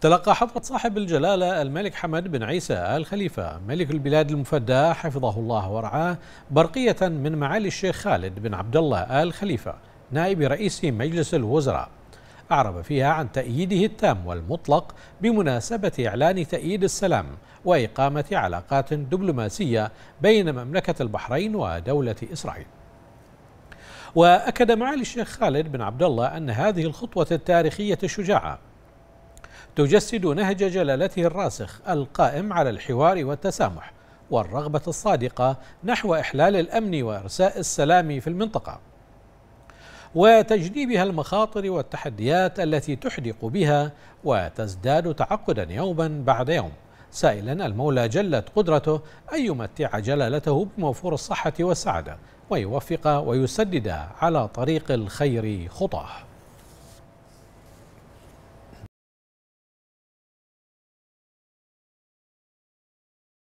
تلقى حضرة صاحب الجلالة الملك حمد بن عيسى آل خليفة ملك البلاد المفدى حفظه الله ورعاه برقية من معالي الشيخ خالد بن عبد الله آل خليفة نائب رئيس مجلس الوزراء أعرب فيها عن تأييده التام والمطلق بمناسبة إعلان تأييد السلام وإقامة علاقات دبلوماسية بين مملكة البحرين ودولة إسرائيل وأكد معالي الشيخ خالد بن عبد الله أن هذه الخطوة التاريخية الشجاعة تجسد نهج جلالته الراسخ القائم على الحوار والتسامح والرغبة الصادقة نحو إحلال الأمن وإرساء السلام في المنطقة وتجنيبها المخاطر والتحديات التي تحدق بها وتزداد تعقدا يوما بعد يوم سائلا المولى جلت قدرته أن يمتع جلالته بموفور الصحة والسعادة ويوفق ويسدد على طريق الخير خطاه